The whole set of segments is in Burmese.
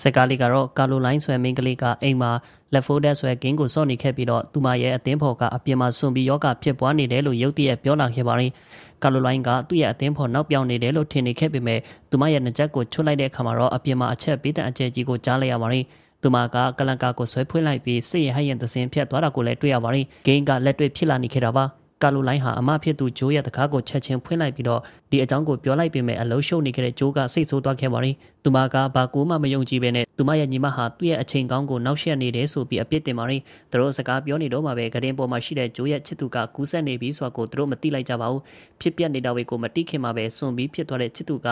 စက်ကားလေးကတော့ကာလိုလိုင်းဆွဲမင်းကလေးကအိမ်မှာလက်ဖိုးတက်ဆွဲကင်းကိုစော့နေခဲ့ပြီးတော့သူမရဲ့အသင်းဖော်ကအပြင်မှာစွန်ပြီးယောဂဖြစ်ပွားနေတယ်လို့ရုတ်တရက်ပြောလာခဲ့ပါတယ်။ကာလိုလိုင်းကသူ့ရဲ့အသင်းဖော်နောက်ပြောင်းနေတယ်လို့ထင်နေခဲ့ပေမဲ့သူမရဲ့နှကြက်ကိုချွတ်လိုက်တဲ့အခါမှာတော့အပြင်မှာအချက်ပေးတဲ့အကျဲကြီးကိုကြားလိုက်ရပါတယ်။သူမကကလန်ကာကိုဆွဲဖွင့်လိုက်ပြီးစစ်ရဟရင်သစင်ဖြတ်သွားတာကိုလည်းတွေ့ရပါတယ်။ဂိမ်းကလက်တွေ့ဖြစ်လာနေခဲ့တာပါ။ကာလိုလိုင်းဟာအမဖြစ်သူဂျိုးရဲ့တကားကိုချက်ချင်းဖွင့်လိုက်ပြီးတော့ဒီအကြောင်းကိုပြောလိုက်ပေမဲ့အလုံးရှုပ်နေခဲ့တဲ့ဂျိုးကစိတ်ဆိုးသွားခဲ့ပါရင်သူမကဘာကူမှမယုံကြည်ပဲနဲ့သူမရဲ့ညီမဟာသူ့ရဲ့အချိန်ကောင်းကိုနောက်ရှက်နေတယ်ဆိုပြီးအပြစ်တင်ပါရင်သူတို့စကားပြောနေတော့မှပဲဂရင်ပေါ်မှာရှိတဲ့ဂျိုးရဲ့ချစ်သူကကူးဆက်နေပြီဆိုတာကိုသူတို့မသိလိုက်ကြပါဘူးဖြစ်ပျက်နေတာတွေကိုမသိခင်မှာပဲစွန့်ပြီးဖြစ်သွားတဲ့ချစ်သူက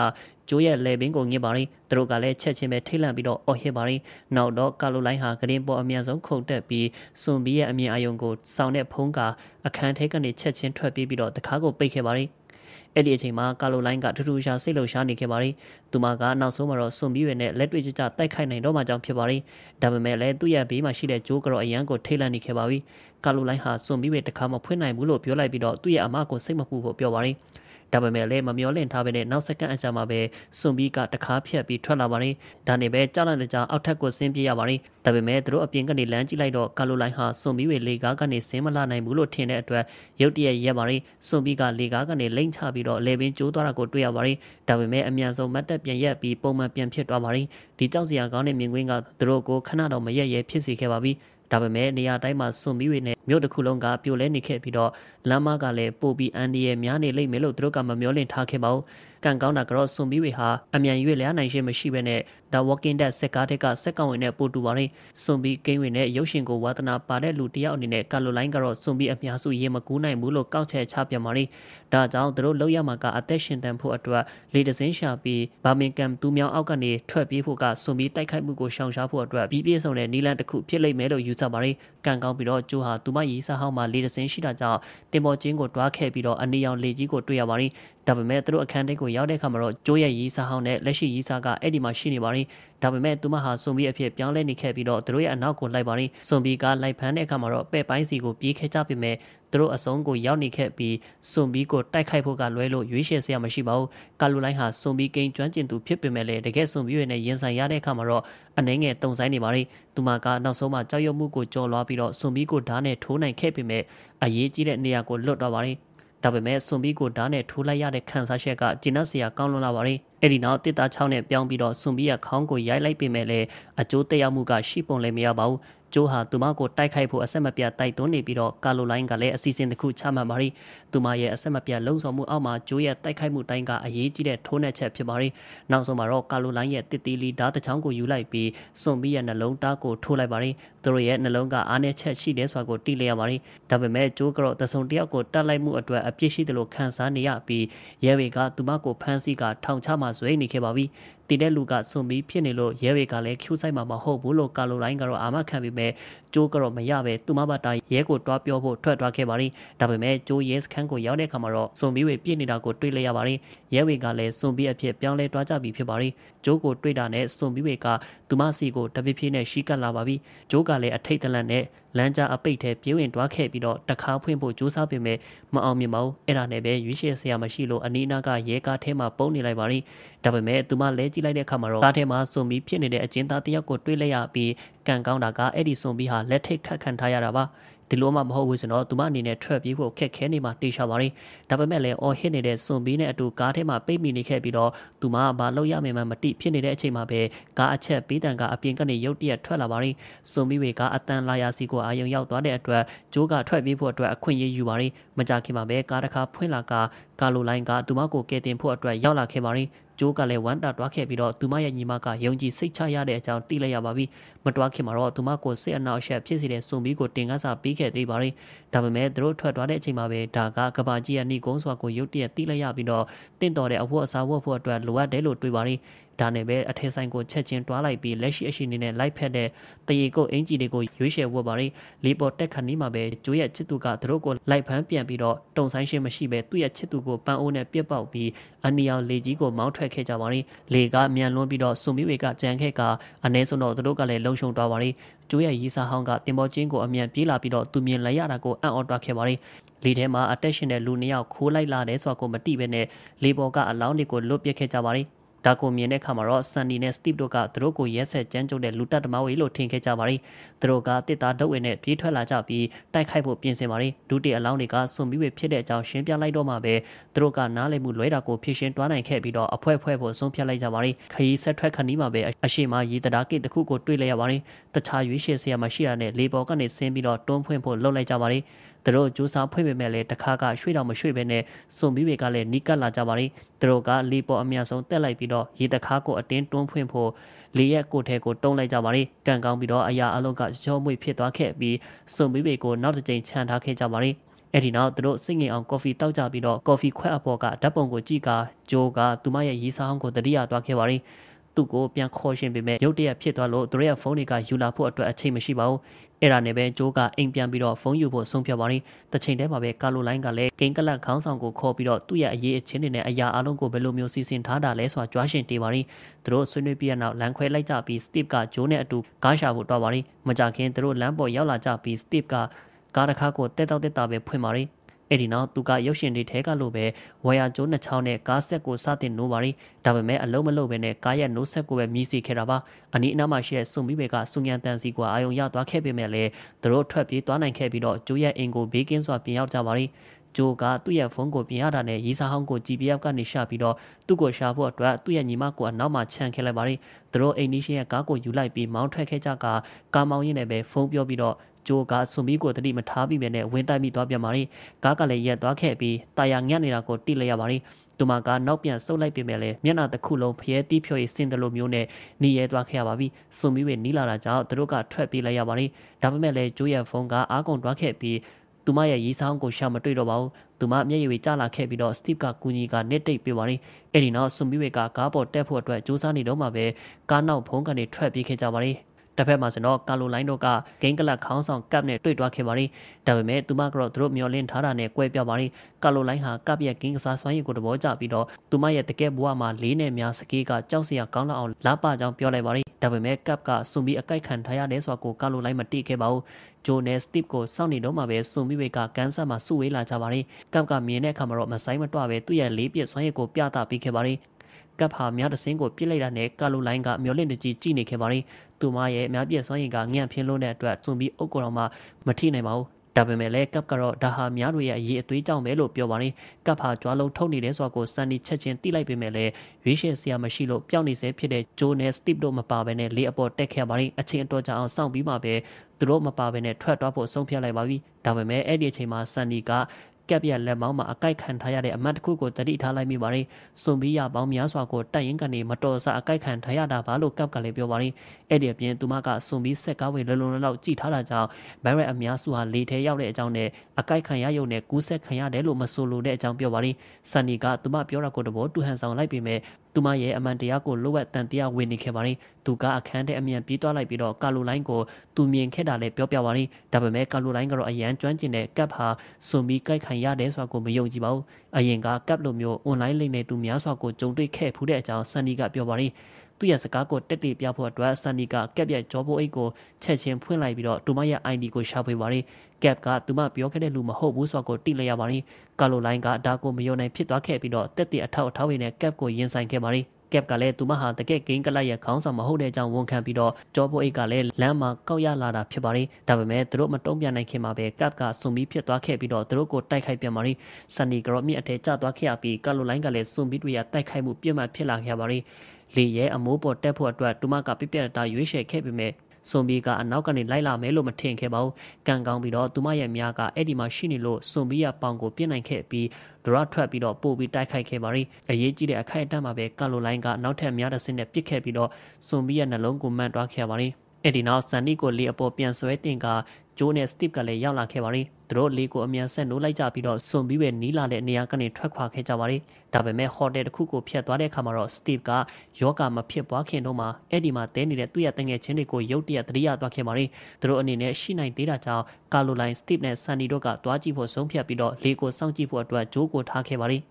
ကျိုးရဲ့လေပင်ကိုငစ်ပါရင်သူတို့ကလည်းချက်ချင်းပဲထိတ်လန့်ပြီးတော့အော်ဟစ်ပါရင်နောက်တော့ကာလိုလိုင်းဟာဂရင်ပေါ်အမြန်ဆုံးခုန်တက်ပြီးစွန်ဘီရဲ့အမြင်အာရုံကိုစောင်းတဲ့ဖုံးကအခန်းထဲကနေချက်ချင်းထွက်ပြေးပြီးတော့တခါကိုပိတ်ခဲ့ပါရင်အဲ့ဒီအချိန်မှာကာလိုလိုင်းကထူးထူးရှားစိတ်လှုပ်ရှားနေခဲ့ပါရီသူမကနောက်ဆုံးမှာတော့စွန်ပြီးရနဲ့လက်တွေ့ကြကြတိုက်ခိုက်နိုင်တော့မှကြောင့်ဖြစ်ပါရီဒါပေမဲ့လည်းသူ့ရဲ့ဘေးမှာရှိတဲ့ဂျိုးကတော့အရန်ကိုထိတ်လန့်နေခဲ့ပါပြီကာလိုလိုင်းဟာစွန်ပြီးရတခါမှဖွင့်နိုင်ဘူးလို့ပြောလိုက်ပြီးတော့သူ့ရဲ့အမကိုစိတ်မပူဖို့ပြောပါရီဒါပေမဲ့လည်းမမျောလင့်ထားပဲနဲ့နောက်စက္ကန့်အကြာမှာပဲစွန်ပြီးကတခါဖြတ်ပြီးထွက်လာပါတယ်ဒါနဲ့ပဲကြောက်လန့်တကြားအောက်ထက်ကိုဆင်းပြေးရပါတယ်ဒါပေမဲ့သူတို့အပြင်ကနေလမ်းကြည့်လိုက်တော့ကာလိုလိုင်းဟာစွန်ပြီးဝေလေကားကနေဆင်းမလာနိုင်ဘူးလို့ထင်တဲ့အတွက်ရုတ်တရက်ရက်ပါတယ်စွန်ပြီးကလေကားကနေလိမ့်ချပြီးတော့လေပင်ကျိုးသွားတာကိုတွေ့ရပါတယ်ဒါပေမဲ့အမြန်ဆုံးမတ်တက်ပြန်ရက်ပြီးပုံမှန်ပြန်ဖြစ်သွားပါတယ်ဒီကြောက်စရာကောင်းတဲ့မြင်ကွင်းကသူတို့ကိုခဏတော့မရက်ရဲဖြစ်စေခဲ့ပါပြီ။ဒါပေမဲ့နေရာတိုင်းမှာစွန်မီးတွေနဲ့မြို့တစ်ခုလုံးကပြိုလဲနေခဲ့ပြီးတော့လမ်းမကလည်းပိုပြီးအန်ဒီရဲ့များနေလိမ့်မယ်လို့သူတို့ကမမျှော်လင့်ထားခဲ့ပါဘူးကန်ကောင်းတာကတော့ဆွန်မီတွေဟာအမြန်ရွေ့လျားနိုင်ရှင်းမရှိဘဲနဲ့ The Walking Dead စက်ကားတက်ကစက်ကောင်ဝင်နဲ့ပို့တူပါတယ်ဆွန်မီကိန်းဝင်နဲ့ရုပ်ရှင်ကိုဝါသနာပါတဲ့လူတယောက်အနေနဲ့ကာလိုလိုင်းကတော့ဆွန်မီအများစုရေမကူးနိုင်ဘူးလို့ကောက်ချက်ချပြန်ပါတယ်ဒါကြောင့်သူတို့လောက်ရမှာကအသက်ရှင်တန်ဖို့အတွက်လေတစင်းရှာပြီးဘာမင်ကမ်သူမြောင်အောက်ကနေထွက်ပြေးဖို့ကဆွန်မီတိုက်ခိုက်မှုကိုရှောင်ရှားဖို့အတွက်ပြီးပြည့်စုံတဲ့နီလန်တစ်ခုဖြစ်လိမ့်မယ်လို့ယူဆပါတယ်ကန်ကောင်းပြီးတော့ကျိုးဟာသူမရီစာဟောင်းမှာလေတစင်းရှိတာကြောင့်တင်ပေါ်ချင်းကိုတွားခဲ့ပြီးတော့အနေရောင်လေကြီးကိုတွေ့ရပါတယ်ဒါပေမဲ့သူတို့အခန်းတိတ်ကိုရောက်တဲ့အခါမှာတော့ကျိုးရဲ့ရီးစားဟောင်းနဲ့လက်ရှိရီးစားကအဲ့ဒီမှာရှိနေပါရင်ဒါပေမဲ့သူမဟာစွန်ဘီအဖြစ်ပြောင်းလဲနေခဲ့ပြီးတော့သူတို့ရဲ့အနောက်ကိုလိုက်ပါရင်စွန်ဘီကလိုက်ဖမ်းတဲ့အခါမှာတော့ပဲ့ပိုင်းစီကိုပြေးခဲ့ကြပေမဲ့သူတို့အစုံကိုရောက်နေခဲ့ပြီးစွန်ဘီကိုတိုက်ခိုက်ဖို့ကလွဲလို့ရွေးချယ်စရာမရှိပါဘူးကာလူလိုင်းဟာစွန်ဘီကိန်းကျွမ်းကျင်သူဖြစ်ပေမဲ့လည်းတကယ်စွန်ဘီရဲ့နဲ့ရင်ဆိုင်ရတဲ့အခါမှာတော့အနှဲငယ်တုံဆိုင်နေပါရင်သူမကနောက်ဆုံးမှကြောက်ရွံ့မှုကိုကြော်လွားပြီးတော့စွန်ဘီကိုဓာတ်နဲ့ထိုးနိုင်ခဲ့ပေမဲ့အရေးကြီးတဲ့နေရာကိုလွတ်တော့ပါရင်ဒါပေမဲ့စွန်ပီးကိုဓာတ်နဲ့ထိုးလိုက်ရတဲ့ခံစားချက်ကကျဉ်တ်စရာကောင်းလွန်လာပါတယ်။အဲ့ဒီနောက်တစ်သားချောင်းနဲ့ပြောင်းပြီးတော့စွန်ပီးရဲ့ခေါင်းကိုရိုက်လိုက်ပေမဲ့လည်းအကျိုးသက်ရောက်မှုကရှိပုံလည်းမရပါဘူးဂျိုးဟာသူမကိုတိုက်ခိုက်ဖို့အဆက်မပြတ်တိုက်တွန်းနေပြီးတော့ကာလိုလိုင်းကလည်းအစီအစဉ်တစ်ခုချမှတ်ပါရီသူမရဲ့အဆက်မပြတ်လှုံ့ဆော်မှုအောက်မှာဂျိုးရဲ့တိုက်ခိုက်မှုတိုင်းကအရေးကြီးတဲ့ထိုးနှက်ချက်ဖြစ်ပါရီနောက်ဆုံးမှာတော့ကာလိုလိုင်းရဲ့တစ်တီလီဓာတ်တစ်ချောင်းကိုယူလိုက်ပြီးစွန်ပြီးရဲ့နှလုံးသားကိုထိုးလိုက်ပါရီသူတို့ရဲ့နှလုံးကအားနည်းချက်ရှိတယ်ဆိုတာကိုသိလျက်ပါရီဒါပေမဲ့ဂျိုးကတော့တဆုံတယောက်ကိုတတ်လိုက်မှုအတွက်အပြစ်ရှိတယ်လို့ခံစားနေရပြီးရဲတွေကသူမကိုဖမ်းဆီးကထောင်ချမှဆွေးနေခဲ့ပါပြီတည်တဲ့လူကစွန်ပြီးဖြစ်နေလို့ရဲတွေကလည်းခူးဆိုင်မှာမဟုတ်ဘူးလို့ကာလိုလိုင်းကတော့အာမခံပြီးမဲ့ကျိုးကတော့မရပဲသူမဘာတာရဲကိုတွားပြောဖို့ထွက်သွားခဲ့ပါရင်ဒါပေမဲ့ကျိုးရဲစခန်းကိုရောက်တဲ့အခါမှာတော့စွန်ဘီဝေပြည့်နေတာကိုတွေ့လိုက်ရပါရင်ရဲဝေကလည်းစွန်ဘီအဖြစ်ပြောင်းလဲတွားကြပြီဖြစ်ပါရင်ကျိုးကိုတွေ့တာနဲ့စွန်ဘီဝေကသူမစီကိုတပိဖြည်းနဲ့ရှိကပ်လာပါပြီကျိုးကလည်းအထိတ်တလန့်နဲ့လမ်းကြားအပိတ်ထဲပြေးဝင်သွားခဲ့ပြီးတော့တခါဖွင့်ဖို့ကြိုးစားပေမဲ့မအောင်မြင်ပါဘူးအဲ့ဒါနဲ့ပဲရွေးချယ်စရာမရှိလို့အနီးအနားကရဲကားထဲမှာပုံနေလိုက်ပါလိမ့်ဒါပေမဲ့သူမလဲကြည့်လိုက်တဲ့အခါမှာတော့ကားထဲမှာစွန်ပြီးဖြစ်နေတဲ့အကျဉ်းသားတယောက်ကိုတွေ့လိုက်ရပြီးကံကောင်းတာကအဲ့ဒီစွန်ပြီးဟာလက်ထိတ်ခတ်ခံထားရတာပါဒီလိုမှမဟုတ်ဘူးဆိုတော့သူမအနေနဲ့ထွက်ပြေးဖို့ခက်ခဲနေမှာတေချာပါရင်ဒါပေမဲ့လည်းအော်ဟစ်နေတဲ့စွန်ဘီနဲ့အတူကားထဲမှာပိတ်မိနေခဲ့ပြီးတော့သူမကဘာလုပ်ရမယ်မှမသိဖြစ်နေတဲ့အချိန်မှာပဲကားအချက်ပေးတန်ကအပြင်ကနေရုတ်တရက်ထွက်လာပါရင်စွန်ဘီတွေကအတန်လာရစီကိုအာရုံရောက်သွားတဲ့အတွက်ဂျိုးကထွက်ပြေးဖို့အတွက်အခွင့်အရေးယူပါရင်မကြခင်မှာပဲကားတစ်ခါဖွင့်လာကကာလိုလိုင်းကသူမကိုကယ်တင်ဖို့အတွက် ရောက်လာခဲ့ပါရင်ကျိုးကလည်းဝမ်းတာတွားခဲ့ပြီးတော့သူမရဲ့ညီမကယုံကြည်စိတ်ချရတဲ့အကြောင်းသိလိုက်ရပါပြီမတွားခင်မှာတော့သူမကိုစိတ်အနောက်ရှက်ဖြစ်စေတဲ့စုံပြီးကိုတင်ကားစာပေးခဲ့သေးပါတယ်ဒါပေမဲ့သူတို့ထွက်သွားတဲ့အချိန်မှာပဲဒါကကဘာကြီးရဲ့နှိကုန်းစွာကိုရုတ်တရက်သိလိုက်ရပြီးတော့တင့်တော်တဲ့အဖို့အစားဝတ်ဖို့အတွက်လိုအပ်တယ်လို့တွေးပါတယ်ဒါနဲ့ပဲအထက်ဆိုင်ကိုချက်ချင်းတွားလိုက်ပြီးလက်ရှိအရှိနေတဲ့လိုက်ဖက်တဲ့တရေကုတ်အင်ဂျီတွေကိုရွေးချယ်ဝတ်ပါရင်လေပေါ်တက်ခဏီးမှာပဲကျိုးရဲ့ချစ်သူကသူတို့ကိုလိုက်ဖမ်းပြန်ပြီးတော့တုံဆိုင်ရှင်းမရှိပဲသူ့ရဲ့ချစ်သူကိုပန်းအိုးနဲ့ပြစ်ပေါက်ပြီးအနီရောင်လေကြီးကိုမောင်းထွက်ခဲ့ကြပါရင်လေကမြန်လွန်းပြီးတော့ဆွန်မီဝေကကြံခဲ့ကအနည်းဆုံးတော့သူတို့ကလည်းလုံခြုံသွားပါရင်ကျိုးရဲ့ရီစာဟောင်းကတင်ပေါ်ချင်းကိုအမြန်ပြေးလာပြီးတော့သူမြင်လိုက်ရတာကိုအံ့ဩသွားခဲ့ပါရင်လေထဲမှာအတက်ရှင်တဲ့လူနှစ်ယောက်ခိုးလိုက်လာတယ်ဆိုတာကိုမသိဘဲနဲ့လေပေါ်ကအလောင်းတွေကိုလွတ်ပစ်ခဲ့ကြပါတယ်ဒါကိုမြင်တဲ့အခါမှာတော့ဆန်နီနဲ့စတိဗ်တို့ကသူတို့ကိုရဲဆက်ကြမ်းကြုတ်တဲ့လူတက်တမဝေးလို့ထင်ခဲ့ကြပါတယ်။သူတို့ကတစ်သားဒုတ်ဝင်နဲ့ပြေးထွက်လာကြပြီးတိုက်ခိုက်ဖို့ပြင်ဆင်ပါတယ်။ဒုတိယအလောင်းတွေကဆွန်ပြီးဝေဖြစ်တဲ့အကြောင်းရှင်းပြလိုက်တော့မှပဲသူတို့ကနားလည်မှုလွဲတာကိုဖြည့်ရှင်းတွားနိုင်ခဲ့ပြီးတော့အဖွဲဖွဲဖို့ဆုံးဖြတ်လိုက်ကြပါတယ်။ခရီးဆက်ထွက်ခဏီးမှာပဲအရှိမရေတရာကိတစ်ခုကိုတွေ့လိုက်ရပါတယ်။တခြားရွေးရှည်ဆရာမရှိတာနဲ့လေပေါ်ကနေဆင်းပြီးတော့တွန်းဖွင့်ဖို့လှုပ်လိုက်ကြပါတယ်။သူတို့ကြိုးစားဖွင့်ပေမဲ့လည်းတခါကရွှေ့တော့မရွှေ့ပဲနဲ့စွန်ပြီးတွေကလည်းနီးကပ်လာကြပါလိမ့်သူတို့ကလေပေါ်အမြန်ဆုံးတက်လိုက်ပြီးတော့ရေတခါကိုအတင်းတွန်းဖွင့်ဖို့လေရက်ကိုထဲကိုတုံးလိုက်ကြပါလိမ့်ကန်ကောင်းပြီးတော့အရာအလုံးကချောမွေ့ဖြစ်သွားခဲ့ပြီးစွန်ပြီးတွေကိုနောက်တစ်ကြိမ်ခြံထားခဲ့ကြပါလိမ့်အဲ့ဒီနောက်သူတို့စိတ်ငြိမ်အောင်ကော်ဖီတောက်ကြပြီးတော့ကော်ဖီခွက်အပေါ်ကဓာတ်ပုံကိုကြည့်ကာဂျိုးကသူမရဲ့ရေးစားအောင်ကိုတတိယသွားခဲ့ပါရင်သူ့ကိုပြန်ခေါ်ရှင်ပေမဲ့ရုတ်တရက်ဖြစ်သွားလို့သူတို့ရဲ့ဖုန်းတွေကယူလာဖို့အတွက်အချိန်မရှိပါဘူးအဲ့ဒါနဲ့ပဲဂျိုးကအိမ်ပြန်ပြီးတော့ဖုန်းယူဖို့ဆုံးဖြတ်ပါတယ်။တစ်ချိန်တည်းမှာပဲကာလိုလိုင်းကလည်းဂိမ်းကလပ်ခေါင်းဆောင်ကိုခေါ်ပြီးတော့သူ့ရဲ့အရေးအချင်းတွေနဲ့အရာအလုံးကိုဘယ်လိုမျိုးစီစဉ်ထားတာလဲဆိုတာကြွားရှင်တေးပါတယ်။သူတို့ဆွေးနွေးပြီးတဲ့နောက်လမ်းခွဲလိုက်ကြပြီးစတိဗ်ကဂျိုးနဲ့အတူကားရှာဖို့တွားပါတယ်။မကြခင်သူတို့လမ်းပေါ်ရောက်လာကြပြီးစတိဗ်ကကားတစ်ခါကိုတဲတောက်တက်တာပဲဖွင့်ပါတယ်။အဲ့ဒီနောက်သူကရုပ်ရှင်တွေထဲကလို့ပဲဝါယာကျိုးနှစ်ချောင်းနဲ့ကားဆက်ကိုစတင်နိုးပါရီဒါပေမဲ့အလုံးမလုံးပဲနဲ့ကားရဲ့နိုးဆက်ကိုပဲမြည်စီခဲ့တာပါအနီးအနားမှာရှိတဲ့စွန်မီဘဲကစွန်ညံတန်စီကအာယုံရသွားခဲ့ပေမဲ့လည်းသူတို့ထွက်ပြေးသွားနိုင်ခဲ့ပြီးတော့ကျိုးရဲ့အင်ကိုဘေးကင်းစွာပြင်ရောက်ကြပါရီဂျိုကသူ့ရဲ့ဖုန်းကိုပြင်ရတာနဲ့ရီစာဟောင်းကို GPF ကနေရှာပြီးတော့သူ့ကိုရှာဖို့အတွက်သူ့ရဲ့ညီမကိုအနောက်မှာခြံခဲ့လိုက်ပါတယ်။သူတို့အိမ်နီးချင်းရဲ့ကားကိုယူလိုက်ပြီးမောင်းထွက်ခဲ့ကြကကားမောင်းရင်းနဲ့ပဲဖုန်းပြောပြီးတော့ဂျိုကဆွန်ပြီးကိုတတိမထားပြီးပဲနဲ့ဝင်တိုက်ပြီးသွားပြန်ပါလေကားကလည်းရက်သွားခဲ့ပြီးတာယာငတ်နေတာကိုတိလိုက်ရပါလေသူမကနောက်ပြန်ဆုပ်လိုက်ပြင်မဲ့လဲမျက်နှာတစ်ခုလုံးဖျဲတီးဖြော်ရေးဆင်းတယ်လို့မျိုးနဲ့หนีရဲသွားခဲ့ရပါပြီဆွန်ပြီးပဲနီးလာတာကြောင့်သူတို့ကထွက်ပြေးလိုက်ရပါလေဒါပေမဲ့လဲဂျိုရဲ့ဖုန်းကအားကုန်သွားခဲ့ပြီးသူမရဲ့ရေးဆောင်ကိုရှာမတွေ့တော့ပါဘူး။သူမမျက်ရည်တွေကျလာခဲ့ပြီးတော့စတီဗ်ကကူညီကနစ်တိတ်ပေးပါရင်း။အဲဒီနောက်ဆွန်ဘီဝေကကားပေါ်တက်ဖို့အတွက်ကြိုးစားနေတော့မှပဲကားနောက်ဖုံးကနေထွက်ပြေးခဲ့ကြပါရင်းတစ်ဖက်မှာဆိုတော့ကာလိုလိုင်းတို့ကဂိမ်းကလပ်ခေါင်းဆောင်ကပ်နဲ့တွေ့သွားခဲ့ပါတယ်ဒါပေမဲ့သူမကတော့သူတို့မျောလင်းထားတာနဲ့ကွဲပြားပါတယ်ကာလိုလိုင်းဟာကပ်ရဲ့ဂိမ်းကစားစွမ်းရည်ကိုသဘောကျပြီးတော့သူမရဲ့တကယ်ဘဝမှာလေးနဲ့များစကေးကကြောက်စရာကောင်းလောက်အောင်လပကြောင်းပြောလိုက်ပါတယ်ဒါပေမဲ့ကပ်ကစွန်ပြီးအကိုက်ခံထားရတယ်ဆိုတာကိုကာလိုလိုင်းမတိခဲ့ပါဘူးဂျိုနဲ့စတစ်ကိုစောင့်နေတော့မှပဲစွန်ပြီးဝေကကန်ဆာမှာစုဝေးလာကြပါတယ်ကပ်ကမြင်တဲ့အခါမှာတော့မဆိုင်မတွပဲသူ့ရဲ့လေးပြည့်စွမ်းရည်ကိုပြသပေးခဲ့ပါတယ်ကပ်ဟာများတစင်းကိုပြစ်လိုက်တာနဲ့ကာလိုလိုင်းကမျောလင့်တကြီးကြည့်နေခဲ့ပါတယ်သူမရဲ့အများပြည့်စွမ်းရည်ကငန့်ဖြင်းလို့တဲ့အတွက်စွန်ပြီးအုပ်ကိုယ်တော်မှမထိနိုင်ပါဘူးဒါပေမဲ့လည်းကပ်ကတော့ဒါဟာများတို့ရဲ့အရေးအသွေးကြောင့်ပဲလို့ပြောပါရင်ကပ်ဟာကြွားလုံးထုတ်နေတယ်ဆိုတာကိုစန်နီချက်ချင်းသိလိုက်ပေမဲ့လည်းရွေးချယ်စရာမရှိလို့ပျောက်နေစေဖြစ်တဲ့ဂျိုးနဲ့စတိပ်တို့မပါဘဲနဲ့လေးအပေါ်တက်ခဲ့ပါရင်အချိန်အတော်ကြာအောင်စောင့်ပြီးမှပဲသူတို့မပါဘဲနဲ့ထွက်သွားဖို့ဆုံးဖြတ်လိုက်ပါပြီဒါပေမဲ့အဲ့ဒီအချိန်မှာစန်နီကကက်ပြက်လက်မောင်းမှာအကိုက်ခံထားရတဲ့အမတ်တစ်ခုကိုတတိထားလိုက်မိပါတယ်။စွန်ဘီယာပေါင်းများစွာကိုတိုက်ရင်ကနေမတော်ဆအကိုက်ခံထားရတာပါလို့ကပ်ကလည်းပြောပါတယ်။အဲ့ဒီအပြင်သူမကစွန်ဘီဆက်ကားဝေလုံလုံလောက်ကြည့်ထားတာကြောင့်ဘန်ရက်အများစုဟာလေထဲရောက်တဲ့အကြောင်းနဲ့အကိုက်ခံရရုံနဲ့ကူးဆက်ခံရတယ်လို့မဆိုလိုတဲ့အကြောင်းပြောပါတယ်။ဆန်နီကသူမပြောတာကိုတဘောတူဟန်ဆောင်လိုက်ပေမဲ့သူမရဲ့အမှန်တရားကိုလိုအပ်တန်တရားဝင်နေခဲ့ပါတယ်သူကအခန်းထဲအမြန်ပြေးသွားလိုက်ပြီးတော့ကာလိုလိုင်းကိုသူမြင်ခဲ့တာလည်းပြောပြပါတယ်ဒါပေမဲ့ကာလိုလိုင်းကတော့အရန်ကျွမ်းကျင်တဲ့ကပ်ဟာစွန်ပြီးကြိုက်ခံရတယ်ဆိုတာကိုမယုံကြည်ပါဘူးအရင်ကကပ်လိုမျိုး online လိမ့်နေသူများစွာကိုကြုံတွေ့ခဲ့ဖူးတဲ့အကြောင်းဆန်နီကပြောပါတယ်သူ့ရဲ့စကားကိုတက်တေပြဖို့အတွက်ဆန်နီကကက်ပြက်ဂျောဘိုအိတ်ကိုချက်ချင်းဖွင့်လိုက်ပြီးတော့သူမရဲ့ ID ကိုရှာဖွေပါရင်ကက်ကသူမပြောခဲ့တဲ့လူမဟုတ်ဘူးဆိုတော့တိလိုက်ရပါရင်ကာလိုလိုင်းကဒါကိုမယုံနိုင်ဖြစ်သွားခဲ့ပြီးတော့တက်တေအထောက်အထားတွေနဲ့ကက်ကိုရင်ဆိုင်ခဲ့ပါရင်ကက်ကလည်းသူမဟာတကယ်ဂိမ်းကလိုက်ရဲ့ခေါင်းဆောင်မဟုတ်တဲ့အကြောင်းဝန်ခံပြီးတော့ဂျောဘိုအိတ်ကလည်းလမ်းမှာကောက်ရလာတာဖြစ်ပါတယ်။ဒါပေမဲ့သူတို့မတုံ့ပြန်နိုင်ခင်မှာပဲကက်ကဆွန်ပြီးဖြစ်သွားခဲ့ပြီးတော့သူတို့ကိုတိုက်ခိုက်ပြန်ပါတယ်။ဆန်နီကတော့မြစ်အထက်ကျသွားခဲ့ရပြီးကာလိုလိုင်းကလည်းဆွန်ပြီးတွေရတိုက်ခိုက်မှုပြင်းမှဖြစ်လာခဲ့ပါတယ်။လေရဲအမိုးပေါ်တက်ဖို့အတွက်တူမကပြပြတာရွေးချယ်ခဲ့ပေမဲ့စွန်ဘီကအနောက်ကနေလိုက်လာမယ်လို့မထင်ခဲ့ပါဘူး။ကန်ကောင်းပြီးတော့သူမရဲ့မြားကအဲ့ဒီမှာရှိနေလို့စွန်ဘီရပေါင်ကိုပြစ်နိုင်ခဲ့ပြီးဒရထွက်ပြီးတော့ပို့ပြီးတိုက်ခိုက်ခဲ့ပါရီ။အရေးကြီးတဲ့အခိုက်အတန့်မှာပဲကာလိုလိုင်းကနောက်ထပ်မြားတစ်စင်းနဲ့ပစ်ခဲ့ပြီးတော့စွန်ဘီရဲ့နှလုံးကိုမှန်သွားခဲ့ပါရီ။အဲ့ဒီနောက်ဆန်နီကိုလေအပေါ်ပြန်ဆွဲတင်ကဂျိုးနဲ့စတစ်ကလည်းရောက်လာခဲ့ပါတယ်သူတို့လေကိုအမြန်ဆက်နိုးလိုက်ကြပြီးတော့စွန်ပြီးပဲနီးလာတဲ့နေရာကနေထွက်ခွာခဲ့ကြပါတယ်ဒါပေမဲ့ဟိုတယ်တစ်ခုကိုဖျက်သွားတဲ့အခါမှာတော့စတစ်ကယောဂမဖြစ်ပွားခင်တော့မှအဲ့ဒီမှာတဲနေတဲ့သူ့ရဲ့တငယ်ချင်းတွေကိုရုတ်တရက်သတိရသွားခဲ့ပါတယ်သူတို့အနေနဲ့ရှိနိုင်သေးတာကြောင့်ကာလိုလိုင်းစတစ်နဲ့ဆန်နီတို့ကတွားကြည့်ဖို့ဆုံးဖြတ်ပြီးတော့လေကိုစောင့်ကြည့်ဖို့အတွက်ဂျိုးကိုထားခဲ့ပါတယ်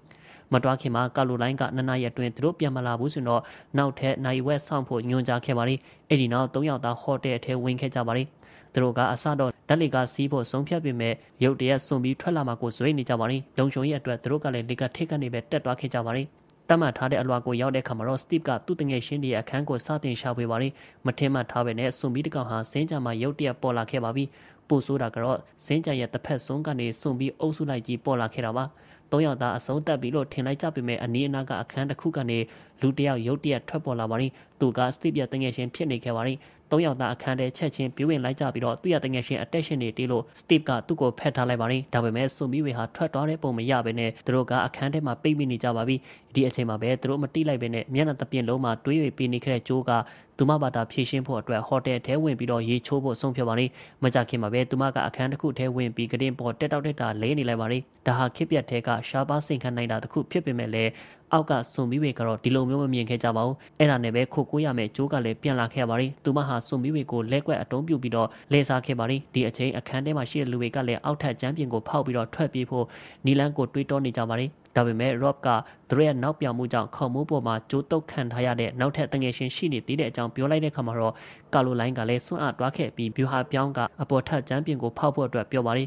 မတော်ခင်မှာကာလိုလိုင်းကနှစ်နာရီအတွင်းသူတို့ပြန်မလာဘူးဆိုတော့နောက်ထပ်နိုင်ဝက်ဆောင်ဖို့ညွှန်ကြားခဲ့ပါတယ်အဲ့ဒီနောက်၃ယောက်သားဟိုတယ်အထဲဝင်ခဲ့ကြပါတယ်သူတို့ကအစတော့ဓာတ်လေကစီးဖို့ဆုံးဖြတ်ပေမဲ့ရုတ်တရက်စွန်ပြီးထွက်လာမှကိုဇွေးနေကြပါတယ်လုံချုံရဲ့အတွက်သူတို့ကလည်းလေကထိတ်ကနေပဲတက်သွားခဲ့ကြပါတယ်တတ်မှတ်ထားတဲ့အလွာကိုရောက်တဲ့ခါမှာတော့ Steve ကသူ့တငယ်ရှင်တွေရဲ့အခန်းကိုစတင်ရှာဖွေပါတယ်။မထင်မှတ်ထားပဲနဲ့စွန်ပြီးတကောင်ဟာစင်းကြမှာရုတ်တရက် ပေါ်လာခဲ့ပါပြီ။ပူဆိုးတာကတော့စင်းကြရဲ့တစ်ဖက်စွန်းကနေစွန်ပြီးအုပ်စုလိုက်ကြီးပေါ်လာခဲ့တာပါ။၃ယောက်သားအဆုံးတက်ပြီလို့ထင်လိုက်ကြပေမဲ့အနီးအနားကအခန်းတစ်ခုကနေလူတစ်ယောက်ရုတ်တရက်ထွက်ပေါ်လာပါရင်သူကစတိပြတငယ်ရှင်ဖြစ်နေခဲ့ပါရင်၃ယောက်သားအခန်းထဲချက်ချင်းပြေးဝင်လိုက်ကြပြီးတော့သူ့ရတငယ်ရှင်အတက်ရှင်တွေတီးလို့စတိကသူ့ကိုဖက်ထားလိုက်ပါရင်ဒါပေမဲ့ဆူမီဝေဟာထွက်သွားတဲ့ပုံမရပဲနဲ့သူတို့ကအခန်းထဲမှာပိတ်မိနေကြပါပြီဒီအချိန်မှာပဲသူတို့မတိလိုက်ပဲနဲ့မျက်နှာတစ်ပြင်လုံးမှာတွေး၍ပြေးနေခဲ့တဲ့ဂျိုးကသူမဘာသာဖြည့်ရှင်းဖို့အတွက်ဟိုတယ်ထဲဝင်ပြီးတော့ရေချိုးဖို့ဆုံးဖြတ်ပါလိမ့်မကြခင်မှာပဲသူမကအခန်းတစ်ခုထဲဝင်ပြီးကရင်ပေါ်တက်တောက်တက်တာလဲနေလိုက်ပါလိမ့်ဒါဟာခစ်ပြက်ထဲကရှားပါးစင်ခံနိုင်တာတစ်ခုဖြစ်ပေမဲ့လည်းအောက်ကစွန်မီဝေကတော့ဒီလိုမျိုးမမြင်ခဲ့ကြပါဘူးအဲ့ဒါနဲ့ပဲခုတ်ကိုရမယ်ကြိုးကလည်းပြန်လာခဲ့ပါရီသူမဟာစွန်မီဝေကိုလက်ကွက်အတုံးပြုတ်ပြီးတော့လဲစားခဲ့ပါရီဒီအချိန်အခန်းထဲမှာရှိတဲ့လူတွေကလည်းအောက်ထပ်ကျမ်းပြင်ကိုဖောက်ပြီးတော့ထွက်ပြေးဖို့နီလန်းကိုတွေးတောနေကြပါရီဒါပေမဲ့ Rob ကသူတို့ရဲ့နောက်ပြောင်မှုကြောင့်ခေါမိုးပေါ်မှာကျိုးတုပ်ခံထားရတဲ့နောက်ထပ်တငယ်ရှင်ရှိနေသေးတဲ့အကြောင်းပြောလိုက်တဲ့အခါမှာတော့ကာလိုလိုင်းကလည်းစွန့်အားတွားခဲ့ပြီးဗျူဟာပြောင်းကအပေါ်ထက်ကျမ်းပြင်ကိုဖောက်ဖို့အတွက်ပြောပါလေ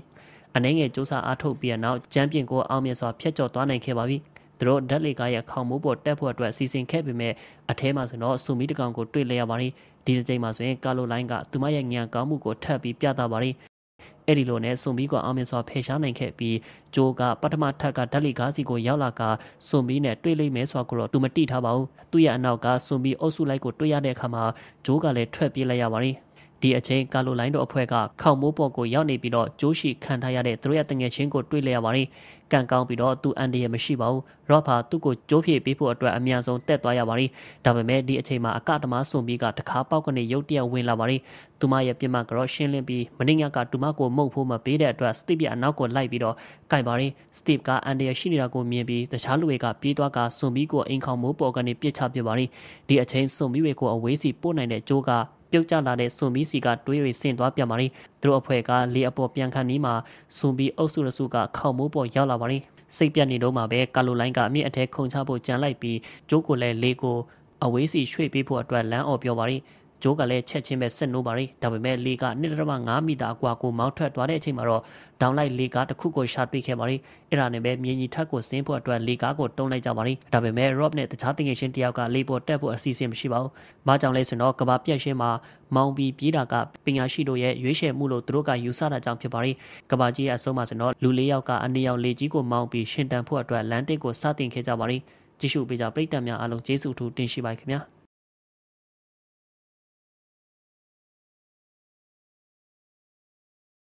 အနေငယ်စူးစမ်းအားထုတ်ပြီးတဲ့နောက်ကျမ်းပြင်ကိုအောင်မြင်စွာဖျက်ကျော်သွားနိုင်ခဲ့ပါပြီသူတို့ဓာတ်လေကားရဲ့ခေါမိုးပေါ်တက်ဖို့အတွက်စီစဉ်ခဲ့ပေမဲ့အထဲမှာဆိုတော့ဆူမီတကောင်ကိုတွေ့လဲရပါတယ်ဒီတစ်ချိန်မှာဆိုရင်ကာလိုလိုင်းကသူမရဲ့ညံကောင်းမှုကိုထပ်ပြီးပြသပါတယ်အဲ့ဒီလိုနဲ့စွန်ဘီကအောင်မြင်စွာဖယ်ရှားနိုင်ခဲ့ပြီးဂျိုးကပထမထပ်ကဓာတ်လိကားစီကိုရောက်လာကစွန်ဘီနဲ့တွေ့လိမ့်မယ်ဆိုတာကိုတော့သူမတိထားပါဘူးသူ့ရဲ့အနောက်ကစွန်ဘီအုပ်စုလိုက်ကိုတွေ့ရတဲ့အခါမှာဂျိုးကလည်းထွက်ပြေးလိုက်ရပါတယ်ဒီအချိန်ကာလိုလိုင်းတို့အဖွဲ့ကခေါမိုးပေါ်ကိုရောက်နေပြီးတော့ကြိုးရှိခံထားရတဲ့သူတို့ရဲ့တငယ်ချင်းကိုတွေ့လျက်ပါတယ်။ကန်ကောင်းပြီးတော့သူအန်တရမရှိပါဘူး။ရော့ဖာသူ့ကိုကြိုးဖြည့်ပေးဖို့အတွက်အမြန်ဆုံးတက်သွားရပါတယ်။ဒါပေမဲ့ဒီအချိန်မှာအကတမဆွန်ပြီးကတခါပေါက်ကနေရုတ်တရက်ဝင်လာပါတယ်။သူမရဲ့ပြမကတော့ရှင်းလင်းပြီးမင်းညကသူမကိုမှုတ်ဖို့မပေးတဲ့အတွက်စတိပြအနောက်ကိုလိုက်ပြီးတော့ကြိုက်ပါတယ်။စတိကအန်တရရှိနေတာကိုမြင်ပြီးတခြားလူတွေကပြေးသွားကဆွန်ပြီးကိုအိမ်ခေါမိုးပေါ်ကနေပြစ်ချပြပါတယ်။ဒီအချိန်ဆွန်ပြီးကိုအဝေးစီပို့နိုင်တဲ့ကြိုးကပြုတ်ကျလာတဲ့ဆွန်ဘီစီကတွေး၍ဆင့်သွားပြန်ပါတယ်သူတို့အဖွဲ့ကလေအပေါ်ပြန်ခန့်နီးမှာဆွန်ဘီအုပ်စုရစုကခေါမိုးပေါ်ရောက်လာပါတယ်စိတ်ပြတ်နေတော့မှပဲကာလိုလိုင်းကအမြင့်အထက်ခုန်ချဖို့ကြံလိုက်ပြီးဂျိုးကိုလည်းလေကိုအဝေးစီရွှေ့ပေးဖို့အတွက်လမ်းအော်ပြောပါတယ်ဂျိုးကလည်းချက်ချင်းပဲစစ်နိုးပါရီဒါပေမဲ့လေက1.5မီတာအကွာကိုမောင်းထွက်သွားတဲ့အချိန်မှာတော့ဒေါင်းလိုက်လေကားတစ်ခုကိုရှာတွေ့ခဲ့ပါရီအဲ့ဒါနဲ့ပဲမြင်းကြီးထက်ကိုဆင်းဖို့အတွက်လေကားကိုတုံးလိုက်ကြပါရီဒါပေမဲ့ Rob နဲ့တခြားတင်ငယ်ချင်းတယောက်ကလေပေါ်တက်ဖို့အစီအစဉ်မရှိပါဘူး။မကြောင်လဲဆိုတော့ကဘာပြက်ရှင်းမှာမောင်းပြီးပြေးတာကပညာရှိတို့ရဲ့ရွေးချယ်မှုလို့သူတို့ကယူဆတာကြောင့်ဖြစ်ပါရီ။ကဘာကြီးရဲ့အဆုံးမှာဆိုတော့လူလေးယောက်ကအနည်းရောက်လေကြီးကိုမောင်းပြီးရှင်တန်ဖို့အတွက်လန်တစ်ကိုစတင်ခဲ့ကြပါရီ။ကြည့်ရှုပေးကြပရိသတ်များအားလုံးကျေးဇူးထူးတင်ရှိပါခင်ဗျာ။